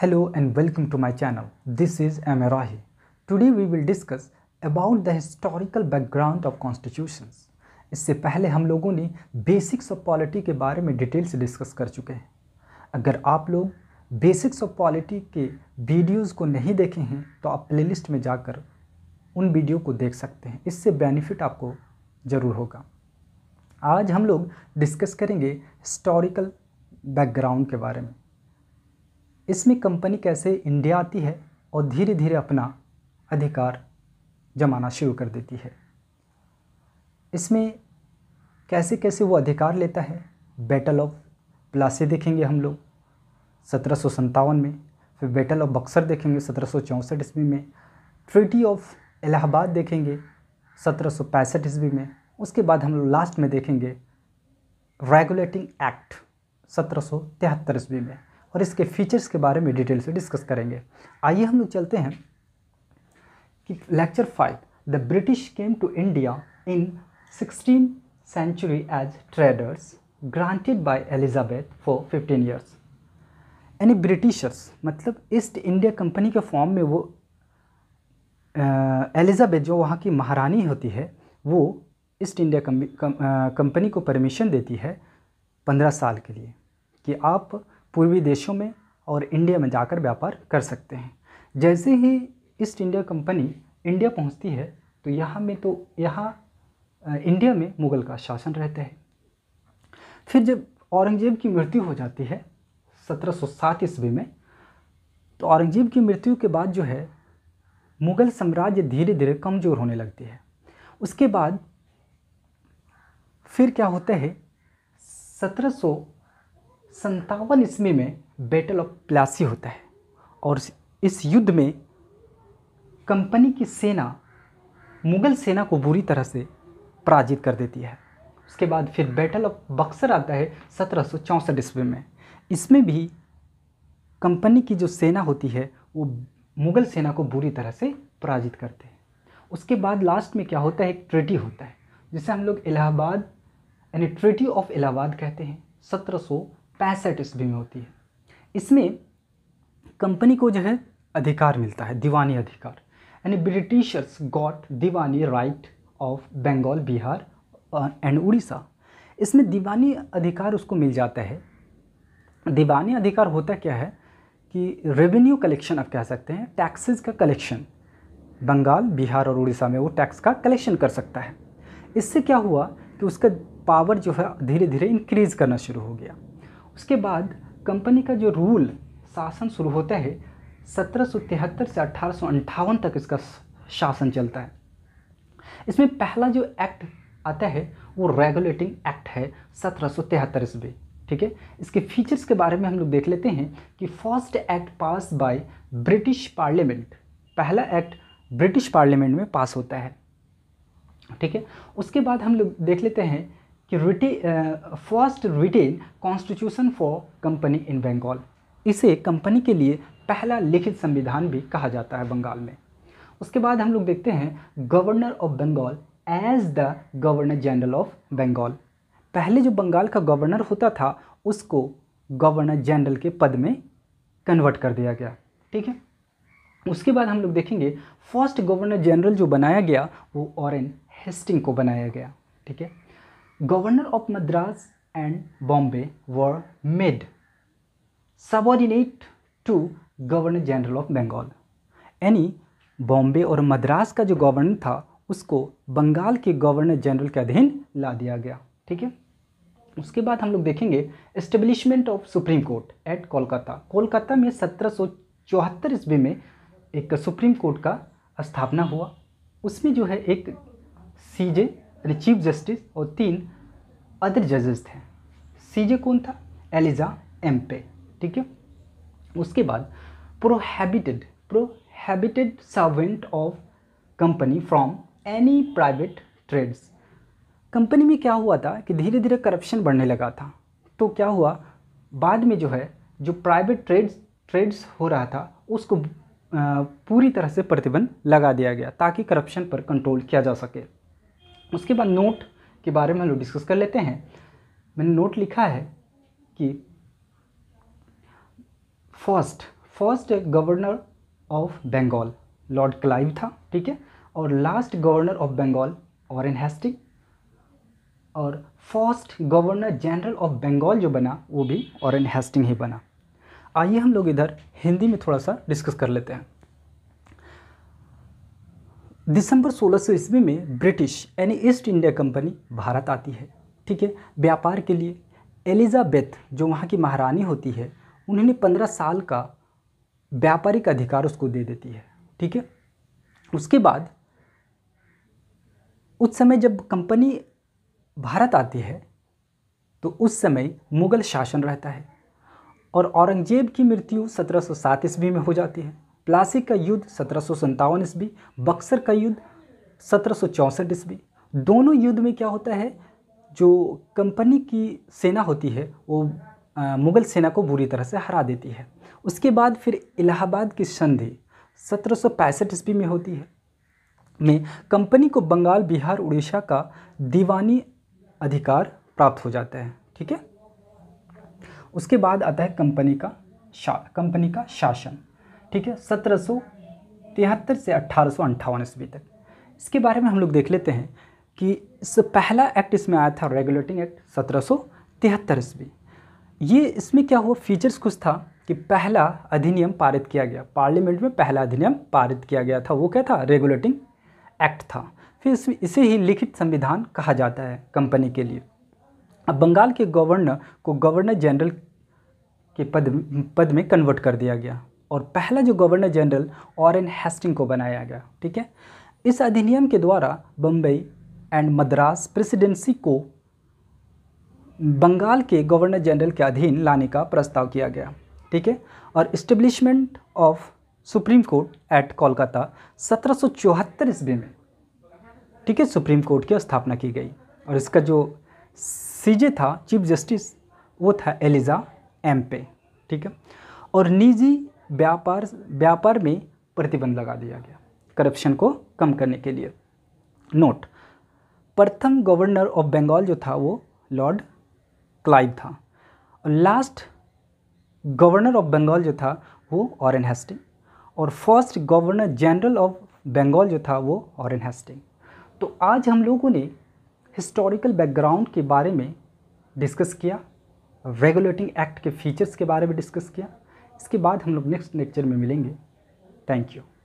Hello and welcome to my channel. This is Amirahi. Today we will discuss about the historical background of constitutions. इससे पहले हम लोगों ने basics of polity के बारे में डिटेल से डिस्कस कर चुके हैं अगर आप लोग बेसिक्स ऑफ पॉलिटी के वीडियोस को नहीं देखे हैं तो आप प्लेलिस्ट में जाकर उन वीडियो को देख सकते हैं इससे बेनिफिट आपको ज़रूर होगा आज हम लोग डिस्कस करेंगे हिस्टोरिकल बैकग्राउंड के बारे में इसमें कंपनी कैसे इंडिया आती है और धीरे धीरे अपना अधिकार जमाना शुरू कर देती है इसमें कैसे कैसे वो अधिकार लेता है बैटल ऑफ प्लासे देखेंगे हम लोग सत्रह में फिर बैटल ऑफ बक्सर देखेंगे सत्रह सौ चौंसठ ईस्वी में ट्रिटी ऑफ इलाहाबाद देखेंगे सत्रह सौ पैंसठ ईस्वी में उसके बाद हम लोग लास्ट में देखेंगे रेगुलेटिंग एक्ट सत्रह सौ तिहत्तर ईस्वी में और इसके फीचर्स के बारे में डिटेल से डिस्कस करेंगे आइए हम लोग चलते हैं कि lecture five the British came to India in sixteen century as traders granted by Elizabeth for fifteen years यानी ब्रिटिशर्स मतलब ईस्ट इंडिया कंपनी के फॉर्म में वो एलिजाबेथ जो वहाँ की महारानी होती है वो ईस्ट इंडिया कंपनी को परमिशन देती है पंद्रह साल के लिए कि आप पूर्वी देशों में और इंडिया में जाकर व्यापार कर सकते हैं जैसे ही ईस्ट इंडिया कंपनी इंडिया पहुंचती है तो यहाँ में तो यहाँ इंडिया में मुग़ल का शासन रहता है फिर जब औरंगज़ेब की मृत्यु हो जाती है 1707 ईस्वी में तो औरंगज़ेब की मृत्यु के बाद जो है मुग़ल साम्राज्य धीरे धीरे कमज़ोर होने लगती है उसके बाद फिर क्या होता है सत्रह संतावन ईस्वी में बैटल ऑफ प्लासी होता है और इस युद्ध में कंपनी की सेना मुग़ल सेना को बुरी तरह से पराजित कर देती है उसके बाद फिर बैटल ऑफ बक्सर आता है सत्रह सौ चौंसठ ईस्वी में इसमें भी कंपनी की जो सेना होती है वो मुग़ल सेना को बुरी तरह से पराजित करते हैं उसके बाद लास्ट में क्या होता है एक ट्रेटी होता है जिसे हम लोग इलाहाबाद यानी ट्रेटी ऑफ इलाहाबाद कहते हैं सत्रह सौ पैंसठ ईस्वी में होती है इसमें कंपनी को जो है अधिकार मिलता है दीवानी अधिकार यानी Britishers got diwani right of Bengal Bihar and Orissa इसमें दीवानी अधिकार उसको मिल जाता है दीवानी अधिकार होता क्या है कि रेवेन्यू कलेक्शन आप कह सकते हैं टैक्सेस का कलेक्शन बंगाल बिहार और उड़ीसा में वो टैक्स का कलेक्शन कर सकता है इससे क्या हुआ कि उसका पावर जो है धीरे धीरे इंक्रीज़ करना शुरू हो गया उसके बाद कंपनी का जो रूल शासन शुरू होता है सत्रह से अठारह तक इसका शासन चलता है इसमें पहला जो एक्ट आता है वो रेगुलेटिंग एक्ट है सत्रह सौ तिहत्तर ईस्वी ठीक है इसके फीचर्स के बारे में हम लोग देख लेते हैं कि first act pass by British parliament पहला एक्ट ब्रिटिश पार्लियामेंट में पास होता है ठीक है उसके बाद हम लोग देख लेते हैं कि first written constitution for company in Bengal इसे कंपनी के लिए पहला लिखित संविधान भी कहा जाता है बंगाल में उसके बाद हम लोग देखते हैं governor of Bengal as the governor general of Bengal पहले जो बंगाल का गवर्नर होता था उसको गवर्नर जनरल के पद में कन्वर्ट कर दिया गया ठीक है उसके बाद हम लोग देखेंगे फर्स्ट गवर्नर जनरल जो बनाया गया वो ऑरन हेस्टिंग को बनाया गया ठीक है governor of Madras and Bombay were made subordinate to governor general of Bengal यानी बॉम्बे और मद्रास का जो गवर्नर था उसको बंगाल के गवर्नर जनरल के अधीन ला दिया गया ठीक है उसके बाद हम लोग देखेंगे establishment of supreme court at Kolkata Kolkata में सत्रह सौ चौहत्तर ईस्वी में एक सुप्रीम कोर्ट का स्थापना हुआ उसमें जो है एक सीजे यानी चीफ जस्टिस और तीन अदर जजेस थे सीजे कौन था एलिजा एम्पे ठीक है उसके बाद prohibited prohibited servant of company from any private trades company में क्या हुआ था कि धीरे धीरे करप्शन बढ़ने लगा था तो क्या हुआ बाद में जो है जो प्राइवेट ट्रेड्स ट्रेड्स हो रहा था उसको पूरी तरह से प्रतिबंध लगा दिया गया ताकि करप्शन पर कंट्रोल किया जा सके उसके बाद नोट के बारे में हम लोग डिस्कस कर लेते हैं मैंने नोट लिखा है कि first first governor of Bengal lord Clive था ठीक है और last governor of Bengal Warren Hasting और first governor general of Bengal जो बना वो भी ऑरन हेस्टिंग ही बना आइए हम लोग इधर हिंदी में थोड़ा सा डिस्कस कर लेते हैं दिसंबर सोलह ईस्वी में ब्रिटिश यानी ईस्ट इंडिया कंपनी भारत आती है ठीक है व्यापार के लिए एलिजाबेथ जो वहाँ की महारानी होती है उन्होंने पंद्रह साल का व्यापारिक अधिकार उसको दे देती है ठीक है उसके बाद उस समय जब कंपनी भारत आती है तो उस समय मुग़ल शासन रहता है और औरंगजेब की मृत्यु 1707 ईस्वी में हो जाती है प्लासी का युद्ध सत्रह सौ ईस्वी बक्सर का युद्ध सत्रह सौ ईस्वी दोनों युद्ध में क्या होता है जो कंपनी की सेना होती है वो मुग़ल सेना को बुरी तरह से हरा देती है उसके बाद फिर इलाहाबाद की संधि सत्रह सौ पैंसठ ईस्वी में होती है में कंपनी को बंगाल बिहार उड़ीसा का दीवानी अधिकार प्राप्त हो जाता है ठीक है उसके बाद आता है कंपनी का शा कंपनी का शासन ठीक है सत्रह तिहत्तर से अट्ठारह सौ अंठावन ईस्वी तक इसके बारे में हम लोग देख लेते हैं कि इससे पहला एक्ट इसमें आया था रेगुलेटिंग एक्ट सत्रह सौ तिहत्तर ईस्वी ये इसमें क्या हुआ फीचर्स कुछ था कि पहला अधिनियम पारित किया गया पार्लियामेंट में पहला अधिनियम पारित किया गया था वो क्या था रेगुलेटिंग एक्ट था फिर इसमें इसे ही लिखित संविधान कहा जाता है कंपनी के लिए अब बंगाल के गवर्नर को गवर्नर जनरल के पद पद में कन्वर्ट कर दिया गया और पहला जो गवर्नर जनरल ऑरन हेस्टिंग को बनाया गया ठीक है इस अधिनियम के द्वारा बम्बई एंड मद्रास प्रेसिडेंसी को बंगाल के गवर्नर जनरल के अधीन लाने का प्रस्ताव किया गया ठीक है और establishment of supreme court at Kolkata सत्रह सौ चौहत्तर ईस्वी में ठीक है सुप्रीम कोर्ट की स्थापना की गई और इसका जो सीजे था चीफ जस्टिस वो था एलिज़ा एम पे ठीक है और निजी व्यापार व्यापार में प्रतिबंध लगा दिया गया करप्शन को कम करने के लिए नोट प्रथम गवर्नर ऑफ बंगाल जो था वो लॉर्ड क्लाइव था और लास्ट गवर्नर ऑफ बंगाल जो था वो ऑरन हेस्टिंग और first governor general of Bengal जो था वो ऑरन हेस्टिंग तो आज हम लोगों ने हिस्टोरिकल बैकग्राउंड के बारे में डिस्कस किया रेगुलेटिंग एक्ट के फीचर्स के बारे में डिस्कस किया इसके बाद हम लोग नेक्स्ट लेक्चर में मिलेंगे थैंक यू